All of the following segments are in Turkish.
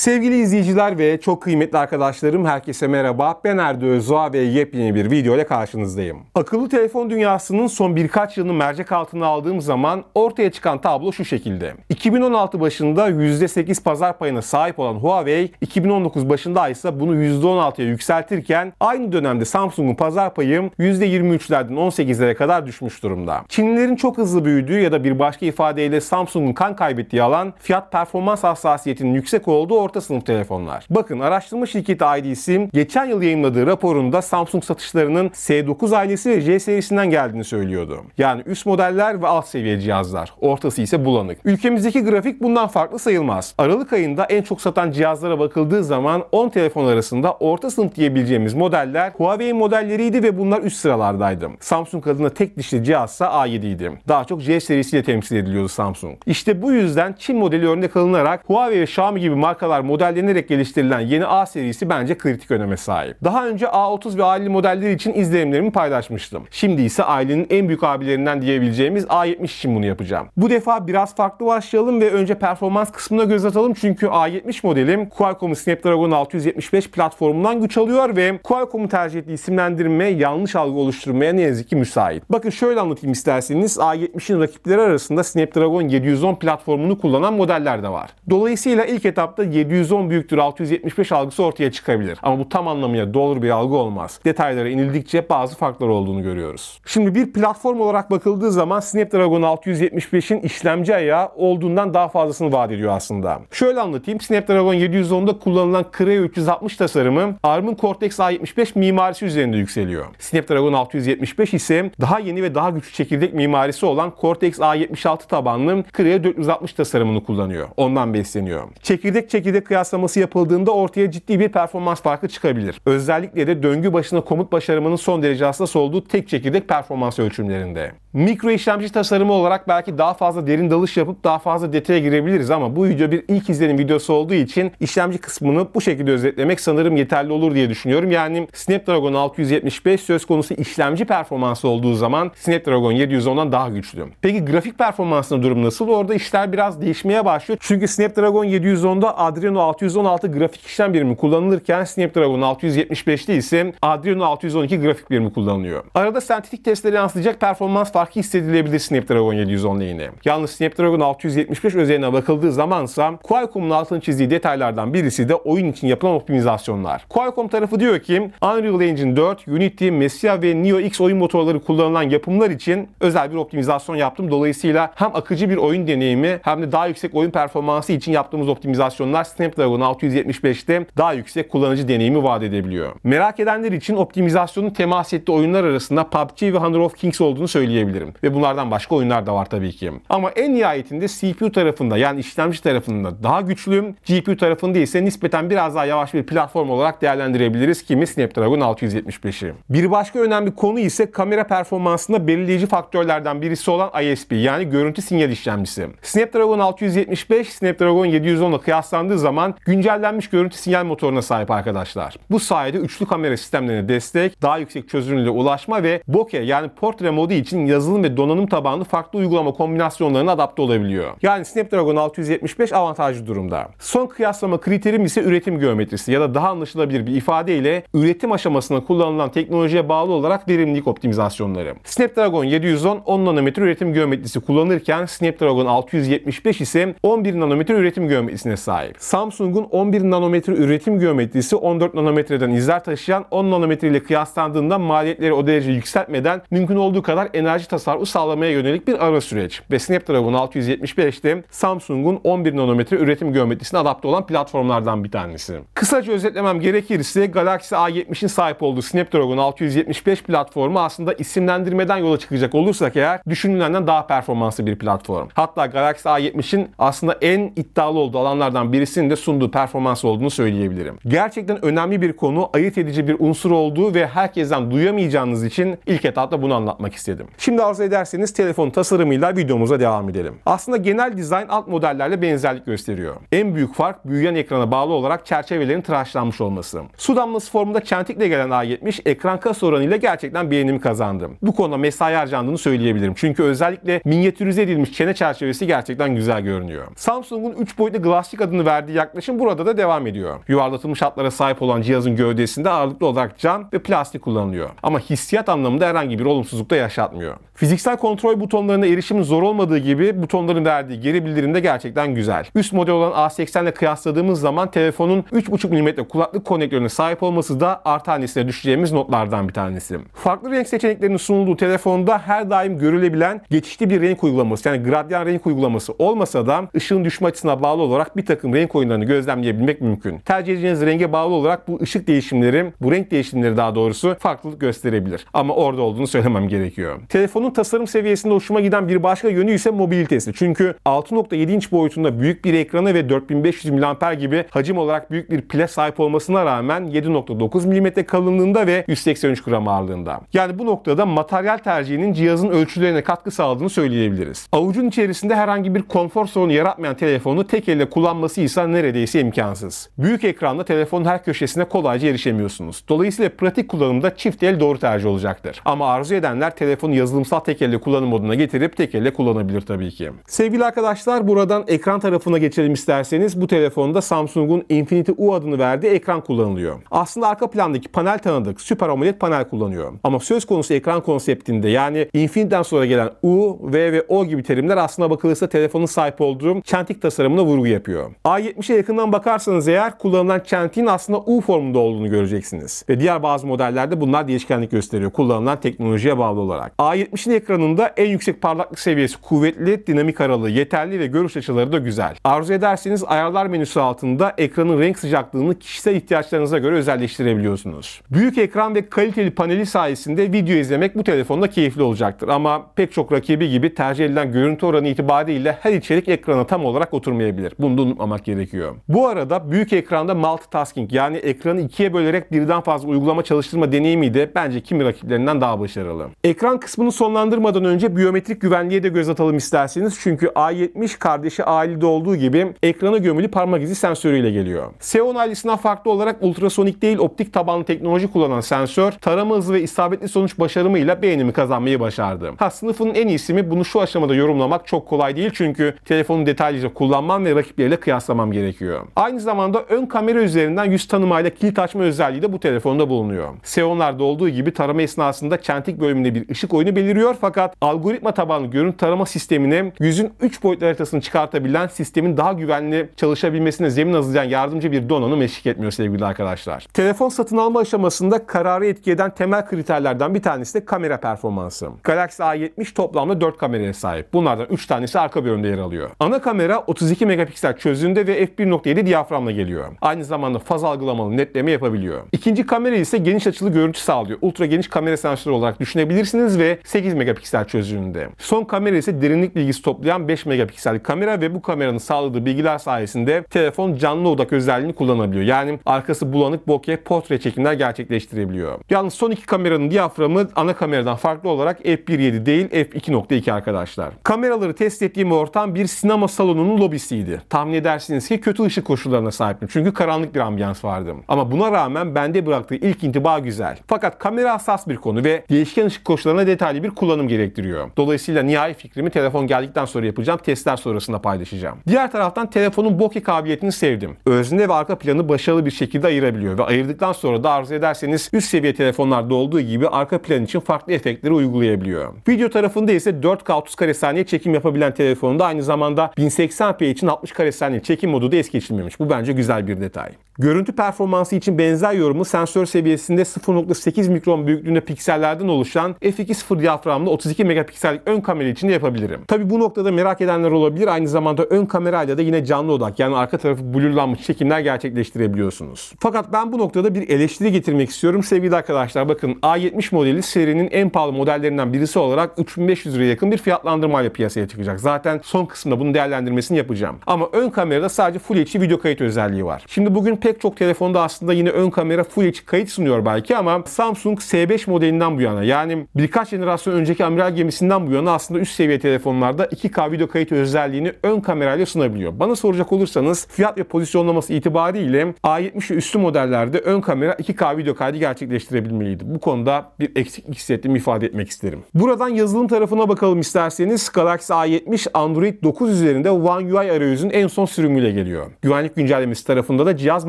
Sevgili izleyiciler ve çok kıymetli arkadaşlarım herkese merhaba. Ben Erdo Özdoğa ve yepyeni bir video ile karşınızdayım. Akıllı telefon dünyasının son birkaç yılını mercek altına aldığım zaman ortaya çıkan tablo şu şekilde. 2016 başında %8 pazar payına sahip olan Huawei 2019 başında ise bunu %16'ya yükseltirken aynı dönemde Samsung'un pazar payı %23'lerden 18'lere kadar düşmüş durumda. Çinlilerin çok hızlı büyüdüğü ya da bir başka ifadeyle Samsung'un kan kaybettiği alan fiyat performans hassasiyetinin yüksek olduğu ortaya orta sınıf telefonlar. Bakın araştırma şirketi IDC geçen yıl yayınladığı raporunda Samsung satışlarının S9 ailesi ve J serisinden geldiğini söylüyordu. Yani üst modeller ve alt seviye cihazlar. Ortası ise bulanık. Ülkemizdeki grafik bundan farklı sayılmaz. Aralık ayında en çok satan cihazlara bakıldığı zaman 10 telefon arasında orta sınıf diyebileceğimiz modeller Huawei modelleriydi ve bunlar üst sıralardaydı. Samsung adına tek dişli cihazsa A7 idi. Daha çok J serisiyle temsil ediliyordu Samsung. İşte bu yüzden Çin modeli örnek alınarak Huawei ve Xiaomi gibi markalar kadar modellenerek geliştirilen yeni A serisi bence kritik öneme sahip. Daha önce A30 ve A50 modelleri için izlenimlerimi paylaşmıştım. Şimdi ise ailenin en büyük abilerinden diyebileceğimiz A70 için bunu yapacağım. Bu defa biraz farklı başlayalım ve önce performans kısmına göz atalım çünkü A70 modelim Qualcomm'un Snapdragon 675 platformundan güç alıyor ve Qualcomm'un tercih ettiği isimlendirme yanlış algı oluşturmaya ne yazık ki müsait. Bakın şöyle anlatayım isterseniz A70'in rakipleri arasında Snapdragon 710 platformunu kullanan modeller de var. Dolayısıyla ilk etapta 7 %110 büyüktür 675 algısı ortaya çıkabilir. Ama bu tam anlamıyla doğru bir algı olmaz. Detaylara inildikçe bazı farklar olduğunu görüyoruz. Şimdi bir platform olarak bakıldığı zaman Snapdragon 675'in işlemci ayağı olduğundan daha fazlasını vaat ediyor aslında. Şöyle anlatayım. Snapdragon 710'da kullanılan Creo 360 tasarımı ARM'ın Cortex A75 mimarisi üzerinde yükseliyor. Snapdragon 675 ise daha yeni ve daha güçlü çekirdek mimarisi olan Cortex A76 tabanlı Creo 460 tasarımını kullanıyor. Ondan besleniyor. Çekirdek çekirdek değerleri kıyaslaması yapıldığında ortaya ciddi bir performans farkı çıkabilir. Özellikle de döngü başına komut başarımının son derece hassas olduğu tek çekirdek performans ölçümlerinde. Mikro işlemci tasarımı olarak belki daha fazla derin dalış yapıp daha fazla detaya girebiliriz ama bu video bir ilk izlenim videosu olduğu için işlemci kısmını bu şekilde özetlemek sanırım yeterli olur diye düşünüyorum. Yani Snapdragon 675 söz konusu işlemci performansı olduğu zaman Snapdragon 710'dan daha güçlü. Peki grafik performansının durum nasıl? Orada işler biraz değişmeye başlıyor. Çünkü Snapdragon 710'da Adreno Adreno 616 grafik işlem birimi kullanılırken Snapdragon 675'te ise Adreno 612 grafik birimi kullanılıyor. Arada sentetik testleri yansıtacak performans farkı hissedilebilir Snapdragon 710 lehine. Yalnız Snapdragon 675 özeline bakıldığı zamansa Qualcomm'un altını çizdiği detaylardan birisi de oyun için yapılan optimizasyonlar. Qualcomm tarafı diyor ki Unreal Engine 4, Unity, Mesia ve Neo X oyun motorları kullanılan yapımlar için özel bir optimizasyon yaptım. Dolayısıyla hem akıcı bir oyun deneyimi hem de daha yüksek oyun performansı için yaptığımız optimizasyonlar Snapdragon 675'te daha yüksek kullanıcı deneyimi vaat edebiliyor. Merak edenler için optimizasyonun temas ettiği oyunlar arasında PUBG ve Honor of Kings olduğunu söyleyebilirim. Ve bunlardan başka oyunlar da var tabii ki. Ama en nihayetinde CPU tarafında yani işlemci tarafında daha güçlü, GPU tarafında ise nispeten biraz daha yavaş bir platform olarak değerlendirebiliriz kimi Snapdragon 675'i. Bir başka önemli konu ise kamera performansında belirleyici faktörlerden birisi olan ISP yani görüntü sinyal işlemcisi. Snapdragon 675, Snapdragon 710'la kıyaslandığı zaman zaman güncellenmiş görüntü sinyal motoruna sahip arkadaşlar. Bu sayede üçlü kamera sistemlerine destek, daha yüksek çözünürlüğe ulaşma ve bokeh yani portre modu için yazılım ve donanım tabanlı farklı uygulama kombinasyonlarına adapte olabiliyor. Yani Snapdragon 675 avantajlı durumda. Son kıyaslama kriterim ise üretim geometrisi ya da daha anlaşılabilir bir ifadeyle üretim aşamasında kullanılan teknolojiye bağlı olarak verimlilik optimizasyonları. Snapdragon 710 10 nanometre üretim geometrisi kullanırken Snapdragon 675 ise 11 nanometre üretim geometrisine sahip. Samsung'un 11 nanometre üretim geometrisi 14 nanometreden izler taşıyan 10 nanometre ile kıyaslandığında maliyetleri o derece yükseltmeden mümkün olduğu kadar enerji tasarrufu sağlamaya yönelik bir ara süreç. Ve Snapdragon 675'te Samsung'un 11 nanometre üretim geometrisine adapte olan platformlardan bir tanesi. Kısaca özetlemem gerekirse Galaxy A70'in sahip olduğu Snapdragon 675 platformu aslında isimlendirmeden yola çıkacak olursak eğer düşünülenden daha performanslı bir platform. Hatta Galaxy A70'in aslında en iddialı olduğu alanlardan birisi ikisinin de sunduğu performans olduğunu söyleyebilirim. Gerçekten önemli bir konu, ayırt edici bir unsur olduğu ve herkesten duyamayacağınız için ilk etapta bunu anlatmak istedim. Şimdi arzu ederseniz telefon tasarımıyla videomuza devam edelim. Aslında genel dizayn alt modellerle benzerlik gösteriyor. En büyük fark büyüyen ekrana bağlı olarak çerçevelerin tıraşlanmış olması. Su damlası formunda çentikle gelen A70 ekran kas oranıyla gerçekten beğenimi kazandım. Bu konuda mesai harcandığını söyleyebilirim. Çünkü özellikle minyatürize edilmiş çene çerçevesi gerçekten güzel görünüyor. Samsung'un 3 boyutlu glassic adını verdiği gösterdiği yaklaşım burada da devam ediyor. Yuvarlatılmış hatlara sahip olan cihazın gövdesinde ağırlıklı olarak cam ve plastik kullanılıyor. Ama hissiyat anlamında herhangi bir olumsuzluk da yaşatmıyor. Fiziksel kontrol butonlarına erişimin zor olmadığı gibi butonların verdiği geri bildirim de gerçekten güzel. Üst model olan A80 ile kıyasladığımız zaman telefonun 3.5 mm kulaklık konektörüne sahip olması da artı hanesine düşeceğimiz notlardan bir tanesi. Farklı renk seçeneklerinin sunulduğu telefonda her daim görülebilen geçişli bir renk uygulaması yani gradyan renk uygulaması olmasa da ışığın düşme açısına bağlı olarak bir takım renk koyunlarını gözlemleyebilmek mümkün. Tercih edeceğiniz renge bağlı olarak bu ışık değişimleri, bu renk değişimleri daha doğrusu farklılık gösterebilir. Ama orada olduğunu söylemem gerekiyor. Telefonun tasarım seviyesinde hoşuma giden bir başka yönü ise mobilitesi. Çünkü 6.7 inç boyutunda büyük bir ekranı ve 4500 mAh gibi hacim olarak büyük bir pile sahip olmasına rağmen 7.9 mm kalınlığında ve 183 gram ağırlığında. Yani bu noktada materyal tercihinin cihazın ölçülerine katkı sağladığını söyleyebiliriz. Avucun içerisinde herhangi bir konfor sorunu yaratmayan telefonu tek elle kullanması ise neredeyse imkansız. Büyük ekranda telefonun her köşesine kolayca erişemiyorsunuz. Dolayısıyla pratik kullanımda çift el doğru tercih olacaktır. Ama arzu edenler telefonu yazılımsal tek elle kullanım moduna getirip tek elle kullanabilir tabii ki. Sevgili arkadaşlar buradan ekran tarafına geçelim isterseniz. Bu telefonda Samsung'un Infinity U adını verdiği ekran kullanılıyor. Aslında arka plandaki panel tanıdık. Süper AMOLED panel kullanıyor. Ama söz konusu ekran konseptinde yani Infinity'den sonra gelen U, V ve O gibi terimler aslında bakılırsa telefonun sahip olduğu çentik tasarımına vurgu yapıyor. A70 70'e yakından bakarsanız eğer kullanılan çentiğin aslında U formunda olduğunu göreceksiniz. Ve diğer bazı modellerde bunlar değişkenlik gösteriyor kullanılan teknolojiye bağlı olarak. A70'in ekranında en yüksek parlaklık seviyesi kuvvetli, dinamik aralığı yeterli ve görüş açıları da güzel. Arzu ederseniz ayarlar menüsü altında ekranın renk sıcaklığını kişisel ihtiyaçlarınıza göre özelleştirebiliyorsunuz. Büyük ekran ve kaliteli paneli sayesinde video izlemek bu telefonda keyifli olacaktır ama pek çok rakibi gibi tercih edilen görüntü oranı itibariyle her içerik ekrana tam olarak oturmayabilir. Bunu da unutmamak gerekiyor gerekiyor. Bu arada büyük ekranda multitasking yani ekranı ikiye bölerek birden fazla uygulama çalıştırma deneyimi de bence kimi rakiplerinden daha başarılı. Ekran kısmını sonlandırmadan önce biyometrik güvenliğe de göz atalım isterseniz. Çünkü A70 kardeşi A50'de olduğu gibi ekrana gömülü parmak izi sensörüyle geliyor. s Xeon ailesinden farklı olarak ultrasonik değil optik tabanlı teknoloji kullanan sensör tarama hızı ve isabetli sonuç başarımıyla beğenimi kazanmayı başardı. Ha sınıfının en iyisi mi? Bunu şu aşamada yorumlamak çok kolay değil çünkü telefonu detaylıca kullanmam ve rakipleriyle kıyaslamam gerekiyor gerekiyor. Aynı zamanda ön kamera üzerinden yüz tanımayla kilit açma özelliği de bu telefonda bulunuyor. Xeon'larda olduğu gibi tarama esnasında çentik bölümünde bir ışık oyunu beliriyor fakat algoritma tabanlı görüntü tarama sistemine yüzün 3 boyutlu haritasını çıkartabilen sistemin daha güvenli çalışabilmesine zemin hazırlayan yardımcı bir donanım eşlik etmiyor sevgili arkadaşlar. Telefon satın alma aşamasında kararı etki eden temel kriterlerden bir tanesi de kamera performansı. Galaxy A70 toplamda 4 kameraya sahip. Bunlardan 3 tanesi arka bölümde yer alıyor. Ana kamera 32 megapiksel çözünürlüğünde ve f1.7 diyaframla geliyorum. Aynı zamanda faz algılamalı netleme yapabiliyor. İkinci kamera ise geniş açılı görüntü sağlıyor. Ultra geniş kamera sensörü olarak düşünebilirsiniz ve 8 megapiksel çözünürlüğünde. Son kamera ise derinlik bilgisi toplayan 5 megapiksel kamera ve bu kameranın sağladığı bilgiler sayesinde telefon canlı odak özelliğini kullanabiliyor. Yani arkası bulanık bokeh portre çekimler gerçekleştirebiliyor. Yalnız son iki kameranın diyaframı ana kameradan farklı olarak f1.7 değil f2.2 arkadaşlar. Kameraları test ettiğim ortam bir sinema salonunun lobisiydi. Tahmin edersiniz dolayısıyla kötü ışık koşullarına sahiptim. Çünkü karanlık bir ambiyans vardı. Ama buna rağmen bende bıraktığı ilk intiba güzel. Fakat kamera hassas bir konu ve değişken ışık koşullarına detaylı bir kullanım gerektiriyor. Dolayısıyla nihai fikrimi telefon geldikten sonra yapacağım testler sonrasında paylaşacağım. Diğer taraftan telefonun bokeh kabiliyetini sevdim. Özne ve arka planı başarılı bir şekilde ayırabiliyor ve ayırdıktan sonra da arzu ederseniz üst seviye telefonlarda olduğu gibi arka plan için farklı efektleri uygulayabiliyor. Video tarafında ise 4K 30 kare saniye çekim yapabilen telefonda aynı zamanda 1080p için 60 kare saniye çekim modu da es geçilmemiş. Bu bence güzel bir detay. Görüntü performansı için benzer yorumu sensör seviyesinde 0.8 mikron büyüklüğünde piksellerden oluşan f2.0 diyaframlı 32 megapiksellik ön kamera için de yapabilirim. Tabi bu noktada merak edenler olabilir. Aynı zamanda ön kamerayla da yine canlı odak yani arka tarafı blurlanmış çekimler gerçekleştirebiliyorsunuz. Fakat ben bu noktada bir eleştiri getirmek istiyorum. Sevgili arkadaşlar bakın A70 modeli serinin en pahalı modellerinden birisi olarak 3500 liraya yakın bir fiyatlandırmayla piyasaya çıkacak. Zaten son kısımda bunun değerlendirmesini yapacağım. Ama ön kamerada sadece Full HD video kayıt özelliği var. Şimdi bugün pek pek çok telefonda aslında yine ön kamera full HD kayıt sunuyor belki ama Samsung S5 modelinden bu yana yani birkaç jenerasyon önceki amiral gemisinden bu yana aslında üst seviye telefonlarda 2K video kayıt özelliğini ön kamerayla sunabiliyor. Bana soracak olursanız fiyat ve pozisyonlaması itibariyle A70 ve üstü modellerde ön kamera 2K video kaydı gerçekleştirebilmeliydi. Bu konuda bir eksiklik hissettiğimi ifade etmek isterim. Buradan yazılım tarafına bakalım isterseniz. Galaxy A70 Android 9 üzerinde One UI arayüzün en son sürümüyle geliyor. Güvenlik güncellemesi tarafında da cihaz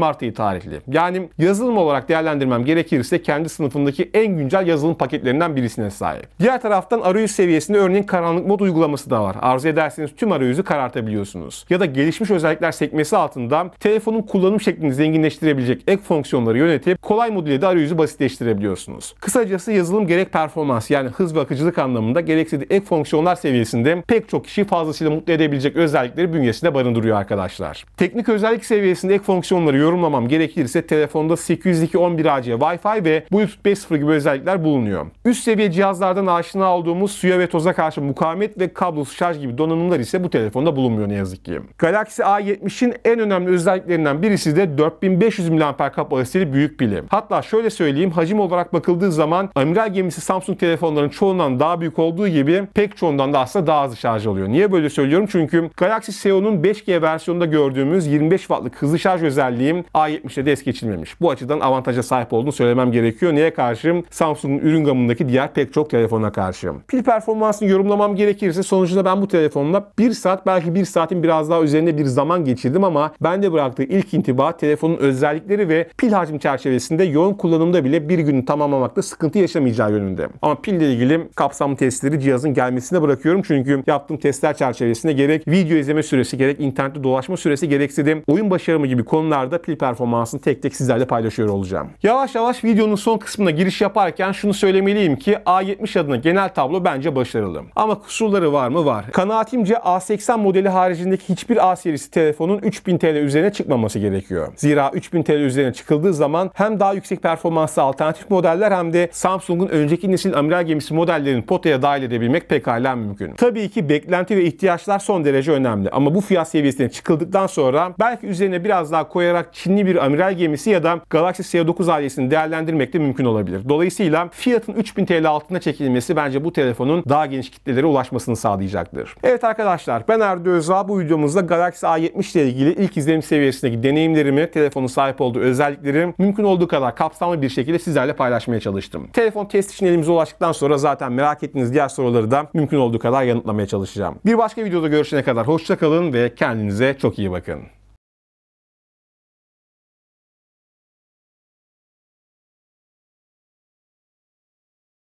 Mart'ı tarihli. Yani yazılım olarak değerlendirmem gerekirse kendi sınıfındaki en güncel yazılım paketlerinden birisine sahip. Diğer taraftan arayüz seviyesinde örneğin karanlık mod uygulaması da var. Arzu ederseniz tüm arayüzü karartabiliyorsunuz. Ya da gelişmiş özellikler sekmesi altında telefonun kullanım şeklini zenginleştirebilecek ek fonksiyonları yönetip kolay mod ile de arayüzü basitleştirebiliyorsunuz. Kısacası yazılım gerek performans yani hız ve akıcılık anlamında gerekse de ek fonksiyonlar seviyesinde pek çok kişi fazlasıyla mutlu edebilecek özellikleri bünyesinde barındırıyor arkadaşlar. Teknik özellik seviyesinde ek fonksiyonları yorumlamam gerekirse telefonda 802 11 AC Wi-Fi ve Bluetooth 5.0 gibi özellikler bulunuyor. Üst seviye cihazlardan aşina olduğumuz suya ve toza karşı mukavemet ve kablosuz şarj gibi donanımlar ise bu telefonda bulunmuyor ne yazık ki. Galaxy A70'in en önemli özelliklerinden birisi de 4500 mAh kapasiteli büyük pili. Hatta şöyle söyleyeyim hacim olarak bakıldığı zaman amiral gemisi Samsung telefonların çoğundan daha büyük olduğu gibi pek çoğundan da aslında daha hızlı şarj alıyor. Niye böyle söylüyorum? Çünkü Galaxy Seo'nun 5G versiyonunda gördüğümüz 25 wattlık hızlı şarj özelliği için A77 es geçilmemiş. Bu açıdan avantaja sahip olduğunu söylemem gerekiyor. Neye karşıyım? Samsung'un ürün gamındaki diğer pek çok telefona karşıyım. Pil performansını yorumlamam gerekirse sonucunda ben bu telefonla 1 saat belki 1 saatin biraz daha üzerinde bir zaman geçirdim ama bende bıraktığı ilk intiba telefonun özellikleri ve pil hacmi çerçevesinde yoğun kullanımda bile bir günü tamamlamakta sıkıntı yaşamayacağı yönünde. Ama pille ilgili kapsamlı testleri cihazın gelmesine bırakıyorum çünkü yaptığım testler çerçevesinde gerek video izleme süresi, gerek internette dolaşma süresi, gerekse de oyun başarımı gibi konularda bir performansını tek tek sizlerle paylaşıyor olacağım. Yavaş yavaş videonun son kısmına giriş yaparken şunu söylemeliyim ki A70 adına genel tablo bence başarılı. Ama kusurları var mı? Var. Kanaatimce A80 modeli haricindeki hiçbir A serisi telefonun 3000 TL üzerine çıkmaması gerekiyor. Zira 3000 TL üzerine çıkıldığı zaman hem daha yüksek performanslı alternatif modeller hem de Samsung'un önceki nesil amiral gemisi modellerini potaya dahil edebilmek pekala mümkün. Tabii ki beklenti ve ihtiyaçlar son derece önemli ama bu fiyat seviyesine çıkıldıktan sonra belki üzerine biraz daha koyarak Çinli bir amiral gemisi ya da Galaxy S9 ailesini değerlendirmek de mümkün olabilir. Dolayısıyla fiyatın 3000 TL altına çekilmesi bence bu telefonun daha geniş kitlelere ulaşmasını sağlayacaktır. Evet arkadaşlar ben Erdi Özal. bu videomuzda Galaxy A70 ile ilgili ilk izlenim seviyesindeki deneyimlerimi, telefonun sahip olduğu özellikleri mümkün olduğu kadar kapsamlı bir şekilde sizlerle paylaşmaya çalıştım. Telefon test için elimize ulaştıktan sonra zaten merak ettiğiniz diğer soruları da mümkün olduğu kadar yanıtlamaya çalışacağım. Bir başka videoda görüşene kadar hoşçakalın ve kendinize çok iyi bakın.